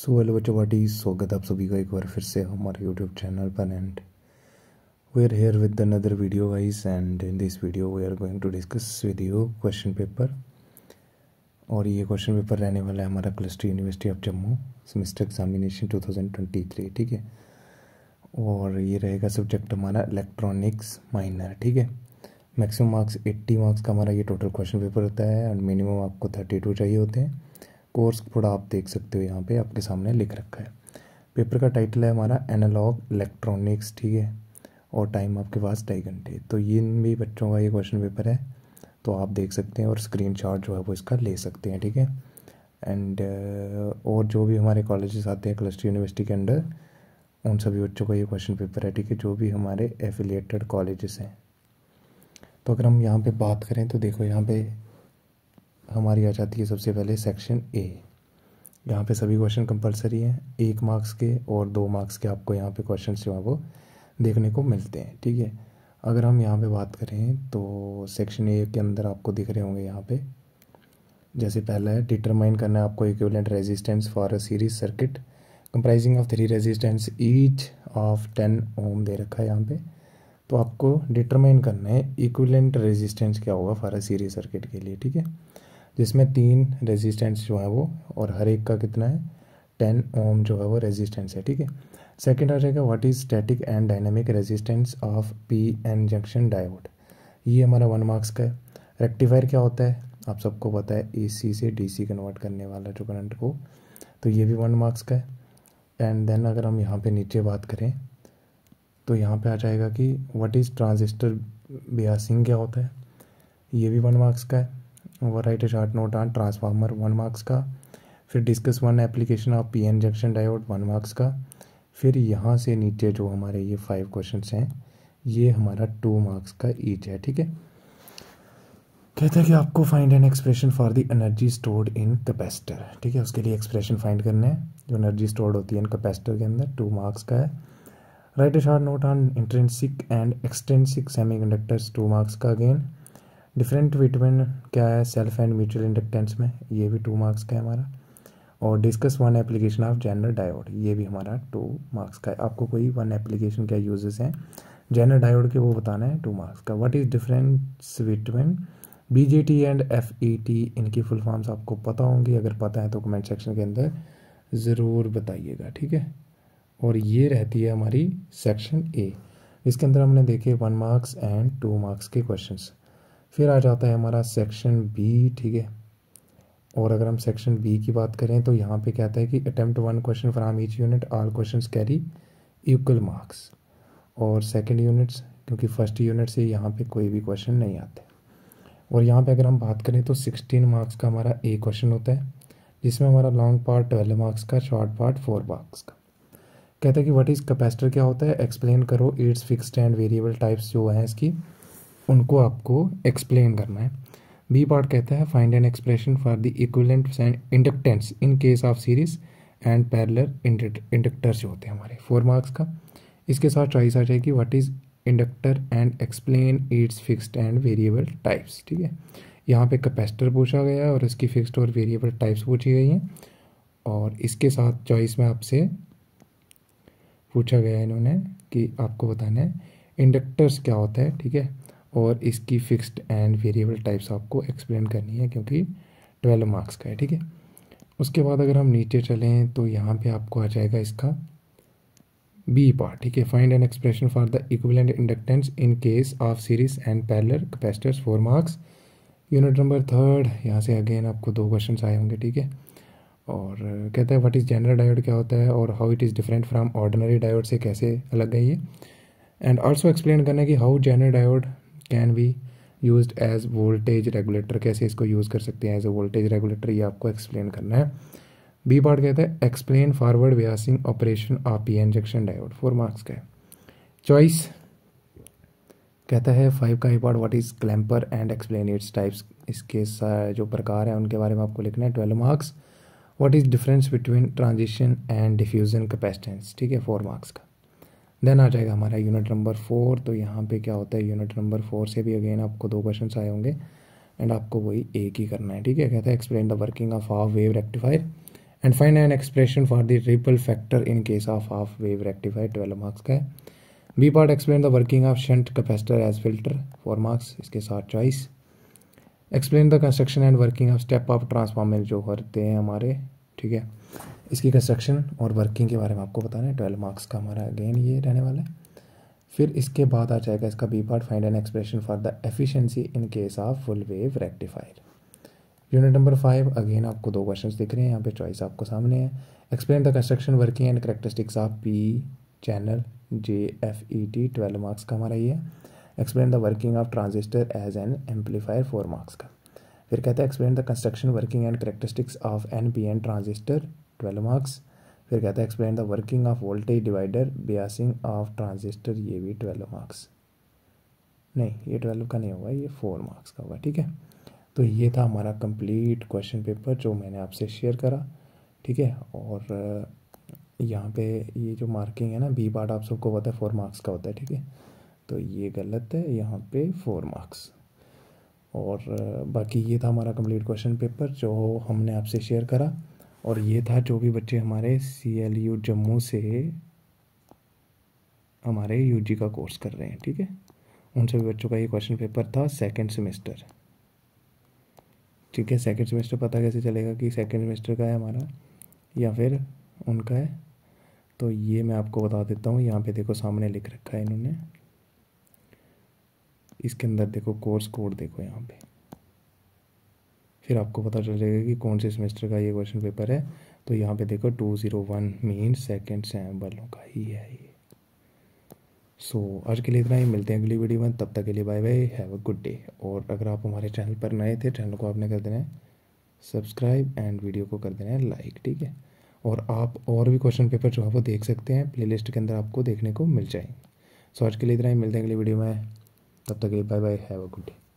so hello बच्चों party स्वागत आप सभी का एक बार फिर से हमारे यूट्यूब चैनल पर and we are here with another video wise and in this video we are going to discuss with you question paper और ये क्वेश्चन पेपर रहने वाला है हमारा cluster university of Jammu semester examination two thousand twenty three ठीक है और ये रहेगा सब्जेक्ट हमारा इलेक्ट्रॉनिक्स माइनर ठीक है मैक्सिमम मार्क्स एट्टी मार्क्स का हमारा ये टोटल क्वेश्चन पेपर होता है एंड मिनिमम आपको थर्टी टू चाहिए होते हैं कोर्स थोड़ा आप देख सकते हो यहाँ पे आपके सामने लिख रखा है पेपर का टाइटल है हमारा एनालॉग इलेक्ट्रॉनिक्स ठीक है और टाइम आपके पास ढाई घंटे तो ये भी बच्चों का ये क्वेश्चन पेपर है तो आप देख सकते हैं और स्क्रीन जो है वो इसका ले सकते हैं ठीक है एंड और जो भी हमारे कॉलेजेस आते हैं क्लस्टर यूनिवर्सिटी के अंडर उन सभी बच्चों का ये क्वेश्चन पेपर है ठीक है जो भी हमारे एफिलिएटेड कॉलेजेस हैं तो अगर हम यहाँ पे बात करें तो देखो यहाँ पे हमारी आ जाती है सबसे पहले सेक्शन ए यहाँ पे सभी क्वेश्चन कंपलसरी हैं एक मार्क्स के और दो मार्क्स के आपको यहाँ पे क्वेश्चन जो है वो देखने को मिलते हैं ठीक है अगर हम यहाँ पे बात करें तो सेक्शन ए के अंदर आपको दिख रहे होंगे यहाँ पे जैसे पहला है डिटरमाइन करना है आपको equivalent resistance for a series circuit comprising of three resistance each of ten ohm दे रखा है यहाँ पे तो आपको डिटरमाइन करना है इक्विवेलेंट रेजिस्टेंस क्या होगा फॉर अ सीरीज सर्किट के लिए ठीक है जिसमें तीन रेजिस्टेंस जो है वो और हर एक का कितना है टेन ओम जो है वो रेजिस्टेंस है ठीक है सेकेंड आ जाएगा what is static and dynamic resistance of P N junction diode ये हमारा वन मार्क्स का है रेक्टिफायर क्या होता है आप सबको पता है एसी से डीसी कन्वर्ट करने वाला जो करंट को तो ये भी वन मार्क्स का है एंड देन अगर हम यहाँ पे नीचे बात करें तो यहाँ पे आ जाएगा कि व्हाट इज़ ट्रांजिस्टर बियासिंग क्या होता है ये भी वन मार्क्स का है over write short note on transformer one marks का फिर discuss one application of P N junction diode one marks का फिर यहाँ से नीचे जो हमारे ये फाइव क्वेश्चन हैं ये हमारा टू मार्क्स का ईच है ठीक है कहते हैं कि आपको find an expression for the energy stored in capacitor ठीक है उसके लिए एक्सप्रेशन फाइंड करना है जो एनर्जी स्टोर्ड होती है इन कैपेसिटर के अंदर टू मार्क्स का है write a short note on intrinsic and extrinsic semiconductors two marks का अगेन डिफरेंट विटमिन क्या है सेल्फ एंड म्यूचुअल इंडक्टेंस में ये भी टू मार्क्स का है हमारा और discuss one application of zener diode ये भी हमारा टू मार्क्स का है आपको कोई वन एप्लीकेशन क्या यूजेस हैं जेनर डायोड के वो बताना है टू मार्क्स का what is difference between B J T and F E T इनकी फुल फॉर्म्स आपको पता होंगी अगर पता है तो कमेंट सेक्शन के अंदर ज़रूर बताइएगा ठीक है और ये रहती है हमारी सेक्शन ए इसके अंदर हमने देखे one marks and two marks के क्वेश्चंस फिर आ जाता है हमारा सेक्शन बी ठीक है और अगर हम सेक्शन बी की बात करें तो यहाँ पे कहता है कि attempt one question from each unit all question carry equal marks और सेकेंड यूनिट्स क्योंकि फर्स्ट यूनिट से यहाँ पे कोई भी क्वेश्चन नहीं आते और यहाँ पे अगर हम बात करें तो सिक्सटीन मार्क्स का हमारा ए क्वेश्चन होता है जिसमें हमारा लॉन्ग पार्ट ट्वेल्व मार्क्स का शॉर्ट पार्ट फोर मार्क्स का कहता है कि व्हाट इज़ कैपेसिटर क्या होता है एक्सप्लेन करो its fixed and variable types जो हैं इसकी उनको आपको एक्सप्लेन करना है बी पार्ट कहता है find an expression for the equivalent inductance in case of series and parallel inductors जो होते हैं हमारे फोर मार्क्स का इसके साथ चॉइस आ जाएगी what is inductor and explain its fixed and variable types ठीक है यहाँ पे कैपेसिटर पूछा गया है और इसकी फिक्स्ड और वेरिएबल टाइप्स पूछी गई हैं और इसके साथ चॉइस में आपसे पूछा गया है इन्होंने कि आपको बताना है इंडक्टर्स क्या होता है ठीक है और इसकी फिक्स्ड एंड वेरिएबल टाइप्स आपको एक्सप्लेन करनी है क्योंकि ट्वेल्व मार्क्स का है ठीक है उसके बाद अगर हम नीचे चलें तो यहाँ पे आपको आ जाएगा इसका बी पार्ट ठीक है find an expression for the equivalent inductance in case of series and parallel capacitors four marks unit number third यहाँ से अगेन आपको दो क्वेश्चन आए होंगे ठीक है और कहता है व्हाट इज़ जनरल डायोड क्या होता है और how it is different from ordinary diode से कैसे अलग है ये एंड ऑल्सो एक्सप्लेन करना है कि how general diode can be use as voltage regulator कैसे इसको यूज़ कर सकते हैं एज ए वोल्टेज रेगुलेटर ये आपको एक्सप्लेन करना है बी पार्ट कहता है explain forward biasing operation of P injection diode four marks का है चॉइस कहता है फाइव का part what is clamper and explain its types इसके जो प्रकार है उनके बारे में आपको लिखना है twelve marks what is difference between transition and diffusion capacitance ठीक है फोर मार्क्स का देन आ जाएगा हमारा यूनिट नंबर फोर तो यहाँ पे क्या होता है यूनिट नंबर फोर से भी अगेन आपको दो क्वेश्चन आए होंगे एंड आपको वही एक ही करना है ठीक है कहता है explain the working of half wave rectifier and find an expression for the ripple factor in case of half wave rectifier twelve marks का है B part explain the working of shunt capacitor as filter four marks इसके साथ choice explain the construction and working of step of transformer जो करते हैं हमारे ठीक है इसकी कंस्ट्रक्शन और वर्किंग के बारे में आपको बताना है ट्वेल्व मार्क्स का हमारा अगेन ये रहने वाला है फिर इसके बाद आ जाएगा इसका B part find an expression for the efficiency in case of full wave rectifier unit number five again आपको दो क्वेश्चंस दिख रहे हैं यहाँ पे चॉइस आपको सामने है explain the construction working and characteristics of P channel J F E T twelve marks का हमारा ये है explain the working of transistor as an amplifier four marks का फिर कहते हैं explain the construction working and characteristics of N P N transistor twelve marks फिर कहता है explain the working of voltage divider biasing of transistor ये भी twelve marks नहीं ये ट्वेल्व का नहीं होगा ये फोर मार्क्स का होगा ठीक है तो ये था हमारा कंप्लीट क्वेश्चन पेपर जो मैंने आपसे शेयर करा ठीक है और यहाँ पे ये जो मार्किंग है ना बी पार्ट आप सबको पता है फोर मार्क्स का होता है ठीक है तो ये गलत है यहाँ पे फोर मार्क्स और बाकी ये था हमारा कंप्लीट क्वेश्चन पेपर जो हमने आपसे शेयर करा और ये था जो भी बच्चे हमारे सी एल यू जम्मू से हमारे यू जी का कोर्स कर रहे हैं ठीक है उन सभी बच्चों का ये क्वेश्चन पेपर था सेकेंड सेमेस्टर ठीक है सेकेंड सेमेस्टर पता कैसे चलेगा कि सेकेंड सेमेस्टर का है हमारा या फिर उनका है तो ये मैं आपको बता देता हूँ यहाँ पे देखो सामने लिख रखा है इन्होंने इसके अंदर देखो कोर्स कोड देखो यहाँ पे फिर आपको पता चल जाएगा कि कौन से सेमेस्टर का ये क्वेश्चन पेपर है तो यहाँ पे देखो two zero one mean second sem वालों का ही है ये सो so, आज के लिए इतना ही मिलते हैं अगली वीडियो में तब तक के लिए bye bye have a good day और अगर आप हमारे चैनल पर नए थे चैनल को आपने कर देना है सब्सक्राइब एंड वीडियो को कर देना है लाइक ठीक है और आप और भी क्वेश्चन पेपर जो है वो देख सकते हैं लिस्ट के अंदर आपको देखने को मिल जाएंगे सो so, आज के लिए इतना ही मिलते हैं अगली वीडियो में तब तक के लिए bye bye have a good day